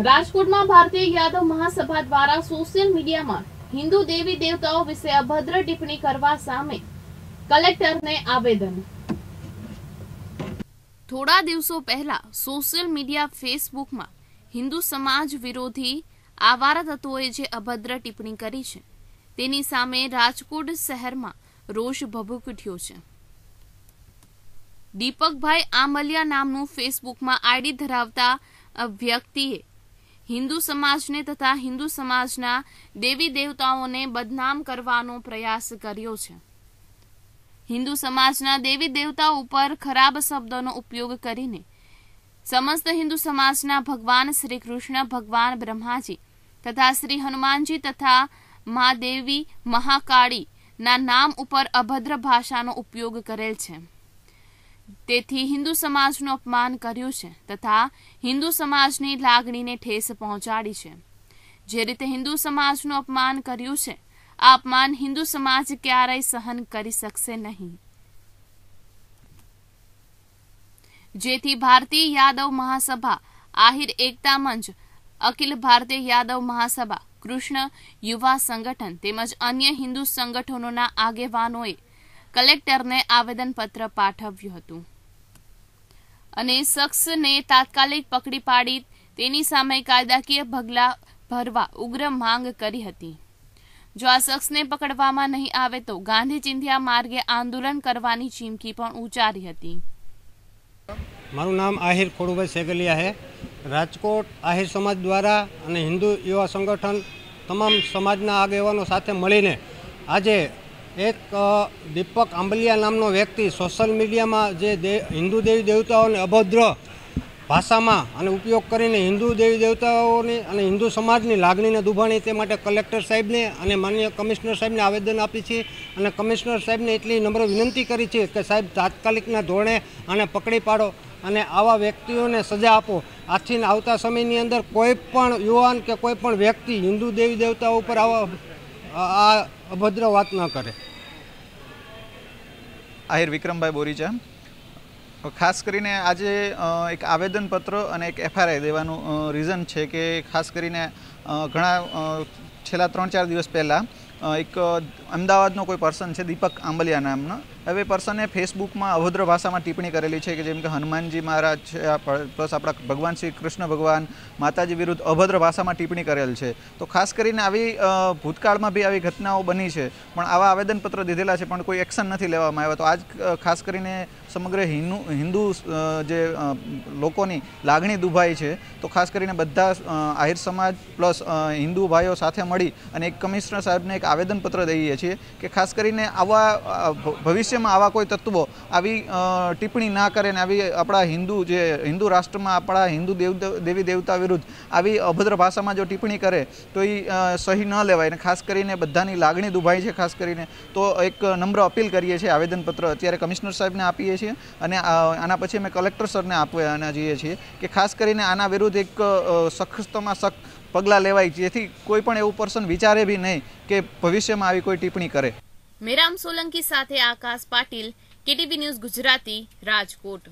રાજકોટમાં ભારતીય યાદવ મહાસભા દ્વારા સોશિયલ મીડિયામાં હિન્દુ દેવી દેવતાઓ વિશે અભદ્ર ટિપ્પણી કરવા સામે કલેક્ટરને આવેદન થોડા દિવસો પહેલા સોશિયલ મીડિયા ફેસબુકમાં હિન્દુ સમાજ વિરોધી આવારા તત્વોએ જે અભદ્ર ટિપ્પણી કરી છે તેની સામે રાજકોટ શહેરમાં રોષ ભભૂક ઉઠ્યો છે દીપકભાઈ આમલિયા નામનું ફેસબુકમાં આઈડી ધરાવતા વ્યક્તિએ હિન્દુ સમાજને તથા હિન્દુ સમાજના દેવી દેવતાઓને બદનામ કરવાનો પ્રયાસ કર્યો છે હિન્દુ સમાજના દેવી દેવતા ઉપર ખરાબ શબ્દોનો ઉપયોગ કરીને સમસ્ત હિન્દુ સમાજના ભગવાન શ્રી કૃષ્ણ ભગવાન બ્રહ્માજી તથા શ્રી હનુમાનજી તથા મા દેવી મહાકાળીના નામ ઉપર અભદ્ર ભાષાનો ઉપયોગ કરેલ છે તેથી હિન્દુ સમાજનું અપમાન કર્યું છે તથા હિન્દુ સમાજની લાગણીને ઠેસ પહોંચાડી છે જે રીતે હિન્દુ સમાજનું અપમાન કર્યું છે આ અપમાન હિન્દુ સમાજ ક્યારેય સહન કરી શકશે નહીં જેથી ભારતીય યાદવ મહાસભા આહિર એકતા મંચ અખિલ ભારતીય યાદવ મહાસભા કૃષ્ણ યુવા સંગઠન તેમજ અન્ય હિન્દુ સંગઠનોના આગેવાનોએ કલેક્ટરને આવેદનપત્ર પાઠવ્યું હતું અને શખ્સને તાત્કાલિક પકડી પાડી તેની સામે કાયદાકીય ભગલા ભરવા ઉગ્ર માંગ કરી હતી જો આ શખ્સને પકડવામાં નહીં આવે તો ગાંધી ચિંધ્યા માર્ગે આંદોલન કરવાની ચીમકી પણ ઉચ્ચારી હતી મારું નામ આહિર ખોડુભાઈ સેગલિયા હે રાજકોટ આહિર સમાજ દ્વારા અને હિન્દુ યુવા સંગઠન તમામ સમાજના આગેવાનો સાથે મળીને આજે એક દીપક આંબલિયા નામનો વ્યક્તિ સોશિયલ મીડિયામાં જે હિન્દુ દેવી દેવતાઓને અભદ્ર ભાષામાં અને ઉપયોગ કરીને હિન્દુ દેવી દેવતાઓની અને હિન્દુ સમાજની લાગણીને દુભાણી તે માટે કલેક્ટર સાહેબને અને માન્ય કમિશનર સાહેબને આવેદન આપી છે અને કમિશનર સાહેબને એટલી નમ્ર વિનંતી કરી છે કે સાહેબ તાત્કાલિકના ધોરણે આને પકડી પાડો અને આવા વ્યક્તિઓને સજા આપો આથી આવતા સમયની અંદર કોઈ પણ યુવાન કે કોઈ પણ વ્યક્તિ હિન્દુ દેવી દેવતાઓ ઉપર આવા આ અભદ્ર વાત ન કરે આહિર વિક્રમભાઈ બોરીજા ખાસ કરીને આજે એક આવેદનપત્ર અને એક એફઆરઆઈ દેવાનું રીઝન છે કે ખાસ કરીને ઘણા છેલ્લા ત્રણ ચાર દિવસ પહેલાં એક અમદાવાદનો કોઈ પર્સન છે દીપક આંબલિયા નામનો હવે પર્સને ફેસબુકમાં અભદ્ર ભાષામાં ટિપ્પણી કરેલી છે કે જેમ કે હનુમાનજી મહારાજ છે પ્લસ આપણા ભગવાન શ્રી કૃષ્ણ ભગવાન માતાજી વિરુદ્ધ અભદ્ર ભાષામાં ટિપ્પણી કરેલ છે તો ખાસ કરીને આવી ભૂતકાળમાં બી આવી ઘટનાઓ બની છે પણ આવા આવેદનપત્ર દીધેલા છે પણ કોઈ એક્શન નથી લેવામાં આવ્યા તો આજ ખાસ કરીને સમગ્ર હિન્દુ હિન્દુ જે લોકોની લાગણી દુભાઈ છે તો ખાસ કરીને બધા આહિર સમાજ પ્લસ હિન્દુ ભાઈઓ સાથે મળી અને એક કમિશનર સાહેબને એક આવેદનપત્ર દઈએ છીએ કે ખાસ કરીને આવા ભવિષ્ય ભવિષ્યમાં આવા કોઈ તત્વો આવી ટિપ્પણી ના કરે ને આવી આપણા હિન્દુ જે હિન્દુ રાષ્ટ્રમાં આપણા હિન્દુ દેવ દેવી દેવતા વિરુદ્ધ આવી અભદ્ર ભાષામાં જો ટિપ્પણી કરે તો એ સહી ન લેવાય ને ખાસ કરીને બધાની લાગણી દુભાઈ છે ખાસ કરીને તો એક નમ્ર અપીલ કરીએ છીએ આવેદનપત્ર અત્યારે કમિશનર સાહેબને આપીએ છીએ અને આના પછી અમે કલેક્ટર સરને આપવાના જઈએ છીએ કે ખાસ કરીને આના વિરુદ્ધ એક સખતમાં સખત પગલાં લેવાય જેથી કોઈ પણ એવું પર્સન વિચારે બી નહીં કે ભવિષ્યમાં આવી કોઈ ટિપ્પણી કરે મેરામ સોલંકી સાથે આકાશ પાટિલ કેટીવી ન્યૂઝ ગુજરાતી રાજકોટ